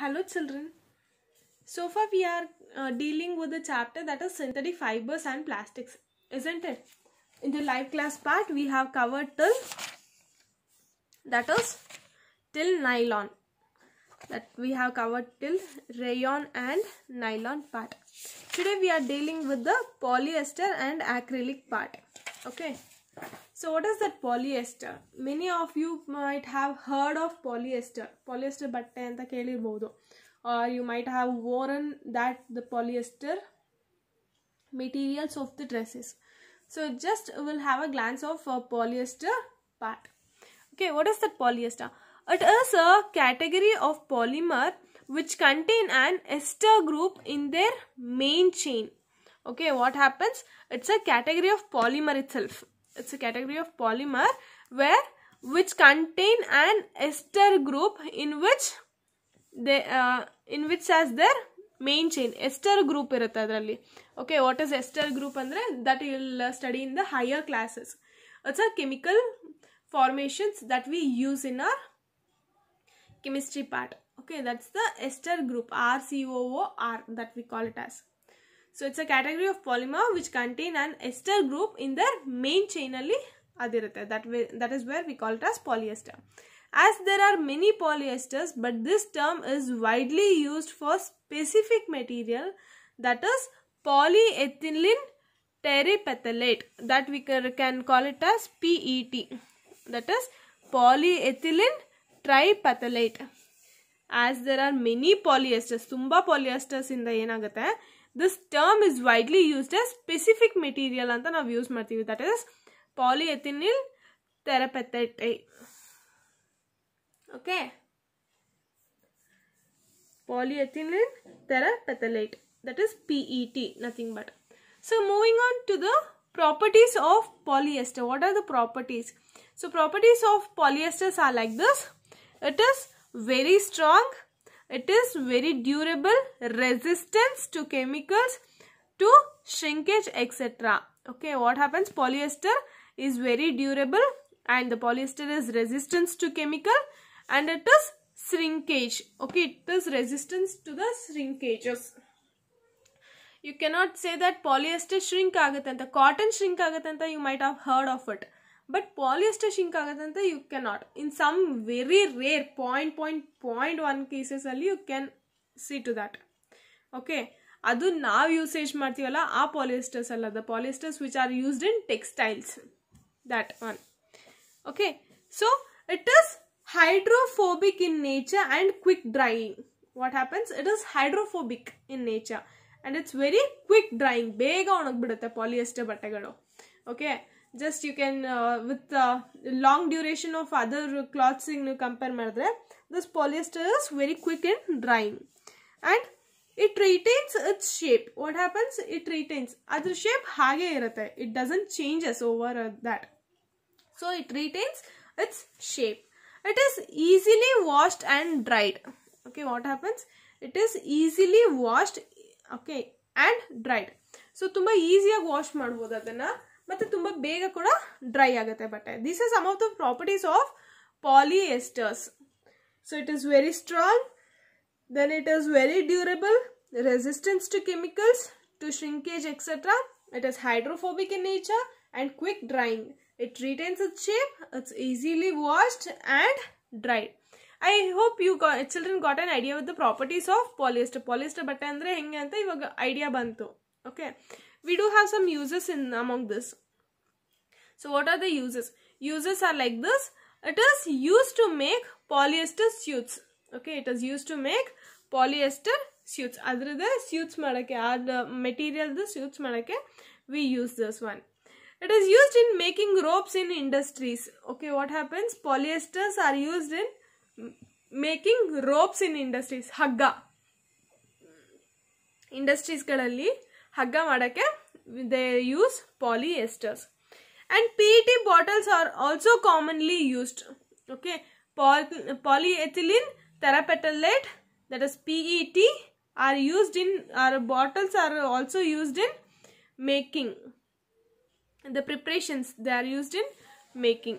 hello children so far we are uh, dealing with the chapter that is synthetic fibers and plastics isn't it in the live class part we have covered till that is till nylon that we have covered till rayon and nylon part today we are dealing with the polyester and acrylic part okay so what is that polyester? Many of you might have heard of polyester. Polyester ಬಟ್ಟೆ ಅಂತ do, or uh, you might have worn that the polyester materials of the dresses. So just we'll have a glance of uh, polyester part. Okay, what is that polyester? It is a category of polymer which contain an ester group in their main chain. Okay, what happens? It's a category of polymer itself it's a category of polymer where which contain an ester group in which they uh, in which as their main chain ester group ಇರುತ್ತೆ okay what is ester group andre that you will uh, study in the higher classes it's a chemical formations that we use in our chemistry part okay that's the ester group rcoo r that we call it as so it's a category of polymer which contain an ester group in their main chain only. that is where we call it as polyester. As there are many polyesters but this term is widely used for specific material that is polyethylene terephthalate that we can call it as PET that is polyethylene triphthalate. As there are many polyesters, tumba polyesters in the yenagata, this term is widely used as specific material. Anta na use ಮಾಡ್ತೀವಿ That is is terephthalate. Okay, okay polyethylene terephthalate that is PET nothing but so moving on to the properties of polyester what are the properties so properties of polyesters are like this it is very strong it is very durable, resistance to chemicals, to shrinkage, etc. Okay, what happens? Polyester is very durable and the polyester is resistance to chemical and it is shrinkage. Okay, it is resistance to the shrinkages. You cannot say that polyester shrink agate. The cotton shrink agate, you might have heard of it. But polyester shrink ಆಗೋದಂತೆ you can not in some very rare point point point one ಕೇಸಸಲ್ಲಿ you can see to that okay ಅದು ನಾವು usage ಮಾಡ್ತೀವಲ್ಲ ಆ polyesters ಅಲ್ಲದ polyesters which are used in textiles that one okay so it is hydrophobic in nature and quick drying what happens it is hydrophobic in nature and it's very quick drying ಬೇಗ ಒಣಗಿಬಿಡುತ್ತೆ polyester ಬಟ್ಟೆಗಳು okay just you can uh, with uh, long duration of other cloths in compare ಮಾಡಿದ್ರೆ this polyester is very quick in drying and it retains its shape what happens it retains ಅದರ shape ಹಾಗೆ ಇರುತ್ತೆ it doesn't changes over that so it retains its shape it is easily washed and dried okay what happens it is easily washed okay and dried so ತುಂಬಾ ಈಸಿಯಾಗಿ wash ಮಾಡ್ಬೋದು ಅದನ್ನ ಮತ್ತು ತುಂಬ ಬೇಗ ಕೂಡ ಡ್ರೈ ಆಗುತ್ತೆ ಬಟ್ಟೆ this is some of the properties of polyesters so it is very strong then it is very durable resistance to chemicals to shrinkage etcetera it is hydrophobic in nature and quick drying it retains its shape its easily washed and dried I hope you children got an idea with the properties of polyester polyester ಬಟ್ಟೆ ಅಂದರೆ ಹೆಂಗೆ ಅಂತ ಇವಾಗ idea ಬಂತು okay we do have some uses in among this so what are the uses uses are like this it is used to make polyester suits okay it is used to make polyester suits the suits ಮಾಡಕ್ಕೆ uh, material the suits ಮಾಡಕ್ಕೆ we use this one it is used in making ropes in industries okay what happens polyesters are used in making ropes in industries industries ಇಂಡಸ್ಟ್ರೀಸ್ಗಳಲ್ಲಿ ಹಗ್ಗ ಮಾಡೋಕ್ಕೆ they use polyesters and P T bottles are also commonly used okay pol polyethylene terephthalate that is P E T are used in are bottles are also used in making the preparations they are used in making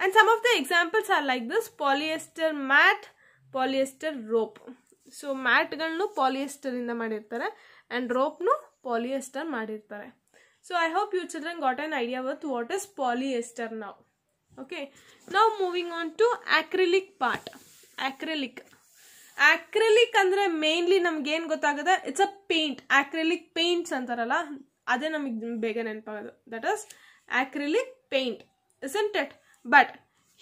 and some of the examples are like this polyester mat polyester rope so mat galnu polyester inda madirtare and rope nu polyester ಮಾಡಿರ್ತಾರೆ so I hope you children got an idea with what is polyester ನಾವು okay ನಾವು moving on to acrylic part acrylic acrylic ಅಂದರೆ mainly ನಮ್ಗೇನು ಗೊತ್ತಾಗುತ್ತೆ it's a paint acrylic paints ಅಂತಾರಲ್ಲ ಅದೇ ನಮಗೆ ಬೇಗ ನೆನಪಾಗೋದು that as acrylic paint is but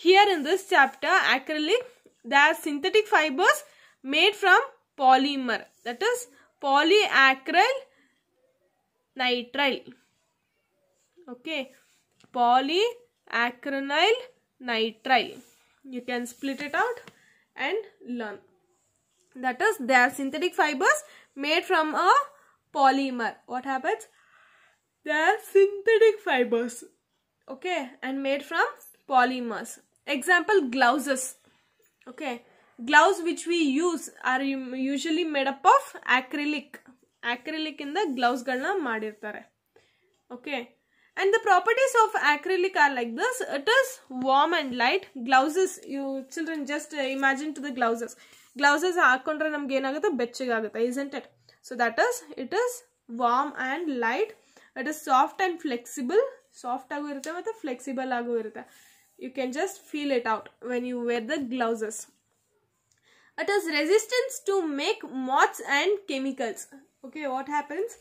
here in this chapter acrylic acrylic, are synthetic fibres made from polymer that is poly polyacryl nitrile okay Polyacrylonitrile. nitrile you can split it out and learn that is they are synthetic fibers made from a polymer what happens they are synthetic fibers okay and made from polymers example gloves okay gloves which we use are usually made up of acrylic ಆಕ್ರಿಲಿಕ್ಕಿಂದ ಗ್ಲೌಸ್ಗಳನ್ನ ಮಾಡಿರ್ತಾರೆ okay and the properties of acrylic are like this it is warm and light gloves you children just imagine to the gloves gloves ಹಾಕೊಂಡ್ರೆ ನಮ್ಗೆ ಏನಾಗುತ್ತೆ ಬೆಚ್ಚಗಾಗುತ್ತೆ isn't it so that is it is warm and light it is soft and flexible soft ಆಗೂ ಇರುತ್ತೆ ಮತ್ತು flexible ಆಗೂ ಇರುತ್ತೆ you can just feel it out when you wear the gloves it is resistance to make moths and chemicals okay what happens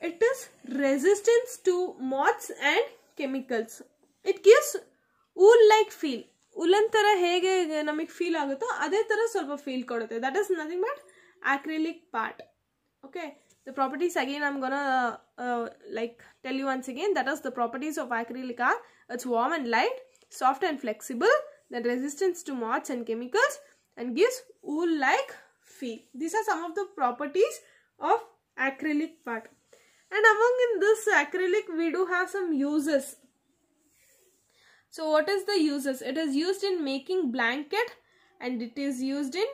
it is resistance to moths and chemicals it gives wool like feel woollen ಥರ ಹೇಗೆ ನಮಗೆ feel ಆಗುತ್ತೋ ಅದೇ ಥರ ಸ್ವಲ್ಪ feel ಕೊಡುತ್ತೆ that is nothing but acrylic part the properties again I'm gonna uh, like tell you once again that is the properties of acrylic are it's warm and light soft and flexible then resistance to moths and chemicals and gives wool like feel. These are some of the properties of acrylic part. And among in this acrylic, we do have some uses. So what is the uses? It is used in making blanket and it is used in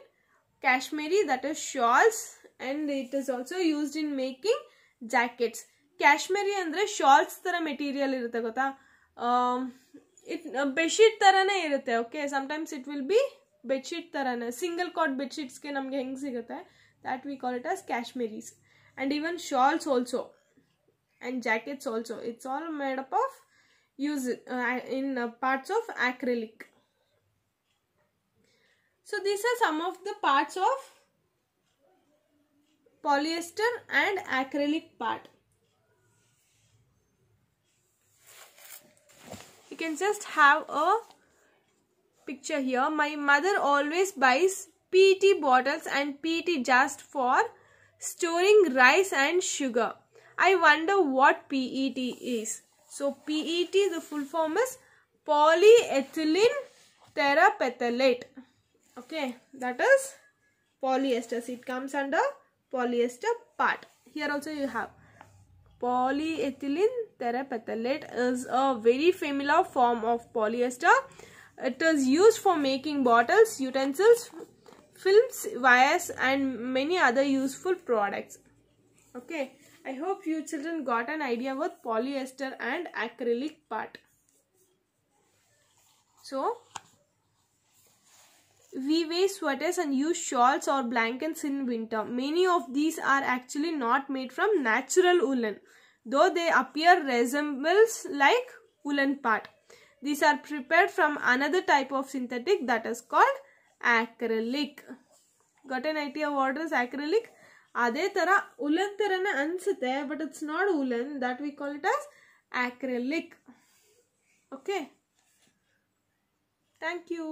cashmere that is shawls and it is also used in making jackets. Kashmiri ಅಂದರೆ shawls ಥರ material ಇರುತ್ತೆ ಗೊತ್ತಾ it bedsheet ಥರನೇ ಇರುತ್ತೆ okay sometimes it will bedsheet ताने single cot bedsheets के नमें हमें that we call it as Kashmiri and even shawls also and jackets also it's all made up of use in parts of acrylic so this are some of the parts of polyester and acrylic part you can just have a picture here. My mother always buys PET bottles and PET just for storing rice and sugar. I wonder what PET is. So PET the full form is polyethylene terephthalate. Okay that is polyester. So it comes under polyester part. Here also you have polyethylene terephthalate is a very familiar form of polyester it is used for making bottles, utensils, films, wires and many other useful products. Okay. I hope you children got an idea with polyester and acrylic part. So, we wear sweaters and use shawls or blankets in winter. Many of these are actually not made from natural woolen, though they appear resembles like woolen part. These are prepared from another type of synthetic that is called acrylic. Got an idea what is acrylic? ಅದೇ ಥರ woollen ಥರನೇ ಅನಿಸುತ್ತೆ but it's not woollen that we call it acrylic okay thank you